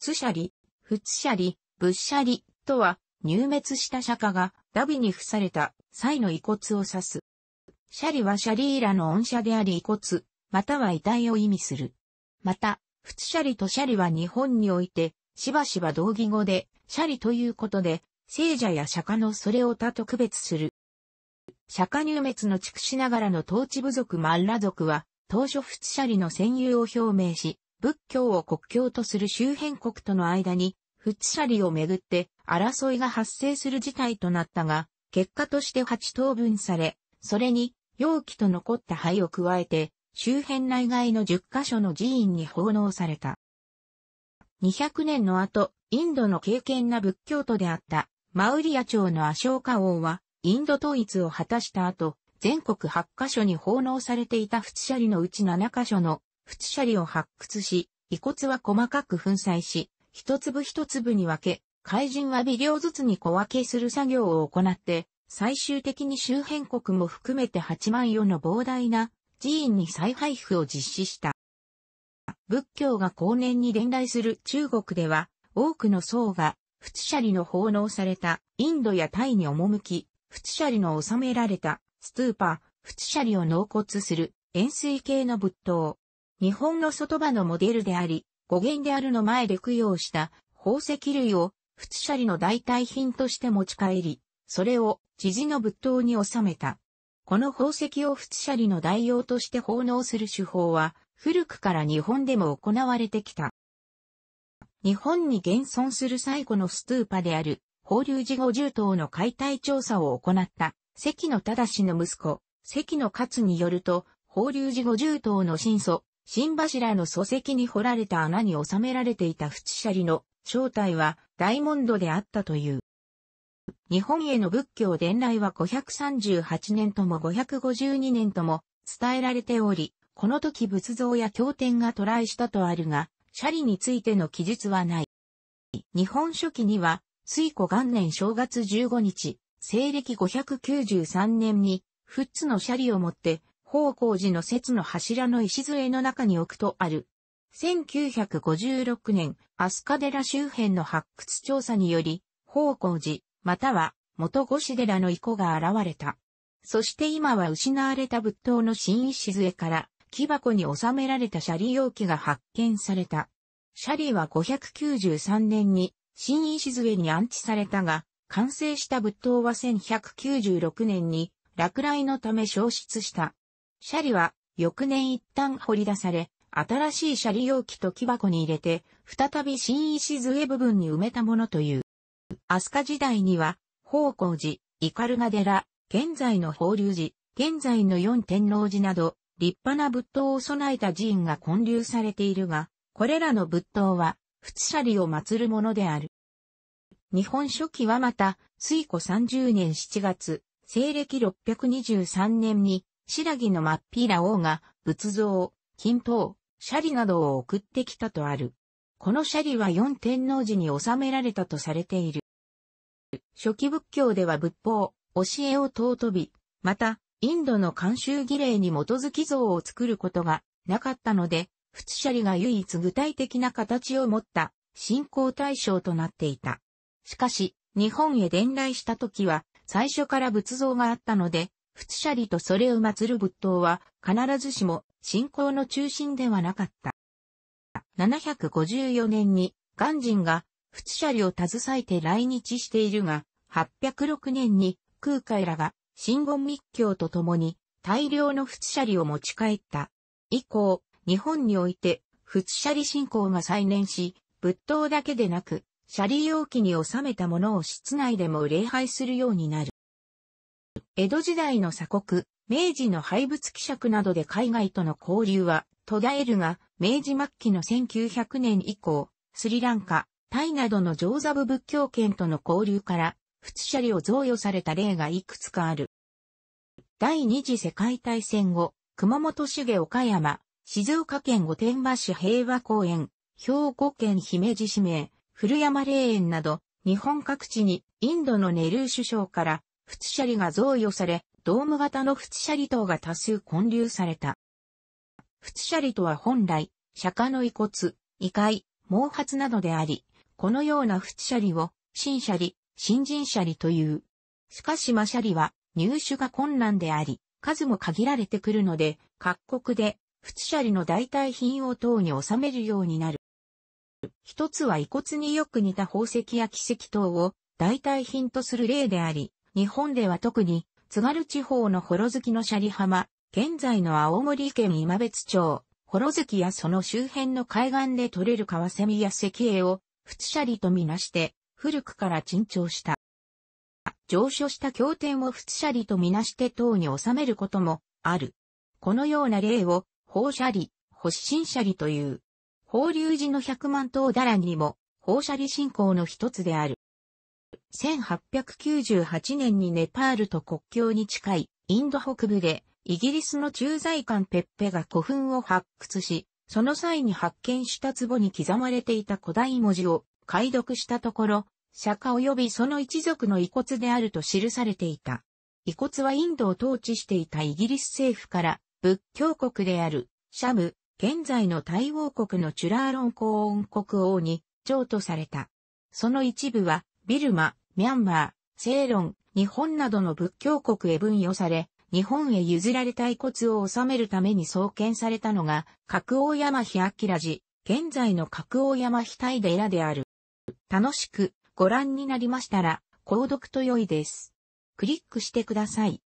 仏舎利、仏舎利、仏舎利とは、入滅した釈迦が、ダビに付された、際の遺骨を指す。シ利はシャリーラの恩社であり遺骨、または遺体を意味する。また、仏舎利とシ利は日本において、しばしば同義語で、シ利ということで、聖者や釈迦のそれを他と区別する。釈迦入滅の畜しながらの統治部族マンラ族は、当初仏舎利の占有を表明し、仏教を国教とする周辺国との間に、仏シャリをめぐって争いが発生する事態となったが、結果として8等分され、それに、容器と残った灰を加えて、周辺内外の10カ所の寺院に奉納された。200年の後、インドの敬虔な仏教徒であったマウリア朝のアショウカ王は、インド統一を果たした後、全国8カ所に奉納されていた仏シャリのうち7カ所の仏舎利を発掘し、遺骨は細かく粉砕し、一粒一粒に分け、怪人は微量ずつに小分けする作業を行って、最終的に周辺国も含めて8万余の膨大な寺院に再配布を実施した。仏教が後年に伝来する中国では、多くの僧が、仏舎利の奉納されたインドやタイに赴き、仏舎利の収められたストゥーパ、仏舎利を納骨する円錐形の仏塔、日本の外場のモデルであり、語源であるの前で供養した宝石類を仏舎利の代替品として持ち帰り、それを知事の仏塔に収めた。この宝石を仏舎利の代用として奉納する手法は、古くから日本でも行われてきた。日本に現存する最古のストゥーパである、法隆寺五重塔の解体調査を行った、関野正の息子、関野勝によると、法隆寺五重塔の真祖、新柱の礎石に掘られた穴に収められていた淵シャリの正体は大ンドであったという。日本への仏教伝来は538年とも552年とも伝えられており、この時仏像や経典がライしたとあるが、シャリについての記述はない。日本書紀には、水古元年正月15日、西暦593年に、フッツのシャリをもって、高校寺の説の柱の礎の中に置くとある。1956年、飛鳥寺周辺の発掘調査により、宝光寺、または元五越寺の遺構が現れた。そして今は失われた仏塔の新礎から木箱に収められたシャリ容器が発見された。シャリは593年に新礎に安置されたが、完成した仏塔は1196年に落雷のため消失した。シャリは翌年一旦掘り出され、新しいシャリ容器と木箱に入れて、再び新石杖部分に埋めたものという。飛鳥時代には、宝光寺、イカルガ寺、現在の法隆寺、現在の四天王寺など、立派な仏塔を備えた寺院が建立されているが、これらの仏塔は、仏舎利を祀るものである。日本初期はまた、水古30年7月、西暦623年に、白木のマッピーラ王が仏像、金刀、シャリなどを送ってきたとある。このシャリは四天王寺に収められたとされている。初期仏教では仏法、教えを尊び、また、インドの慣習儀礼に基づき像を作ることがなかったので、仏シャリが唯一具体的な形を持った信仰対象となっていた。しかし、日本へ伝来した時は、最初から仏像があったので、仏舎利とそれを祀る仏塔は、必ずしも信仰の中心ではなかった。754年に、鑑真が仏舎利を携えて来日しているが、806年に空海らが真言密教と共に大量の仏舎利を持ち帰った。以降、日本において仏舎利信仰が再燃し、仏塔だけでなく、舎利容器に収めたものを室内でも礼拝するようになる。江戸時代の鎖国、明治の廃仏希釈などで海外との交流は途絶えるが、明治末期の1900年以降、スリランカ、タイなどの上座部仏教圏との交流から、仏舎利を贈与された例がいくつかある。第二次世界大戦後、熊本市下岡山、静岡県御殿場市平和公園、兵庫県姫路市名、古山霊園など、日本各地にインドのネルー首相から仏舎利が贈与され、ドーム型の仏舎利塔が多数建立された。仏舎利とは本来、釈迦の遺骨、遺骸、毛髪などであり、このような仏舎利を、新舎利、新人舎利という。しかし魔舎利は、入手が困難であり、数も限られてくるので、各国で、仏舎利の代替品を塔に収めるようになる。一つは遺骨によく似た宝石や奇跡等を代替品とする例であり、日本では特に津軽地方のホロ好きのシャリ浜、現在の青森県今別町、ホロ好きやその周辺の海岸で採れるカワセミや石英を、ふつシャリとみなして、古くから珍重した。上書した経典をふつシャリとみなして塔に収めることもある。このような例を、放射星新シャリという、法隆寺の百万塔だらにも、放射リ信仰の一つである。1898年にネパールと国境に近いインド北部でイギリスの駐在官ペッペが古墳を発掘し、その際に発見した壺に刻まれていた古代文字を解読したところ、釈迦及びその一族の遺骨であると記されていた。遺骨はインドを統治していたイギリス政府から仏教国であるシャム、現在の大王国のチュラーロン公王国王に譲渡された。その一部はビルマ、ミャンマー、セーロン、日本などの仏教国へ分与され、日本へ譲られた遺骨を収めるために創建されたのが、格王山日明寺、現在の格王山日大寺である。楽しくご覧になりましたら、購読と良いです。クリックしてください。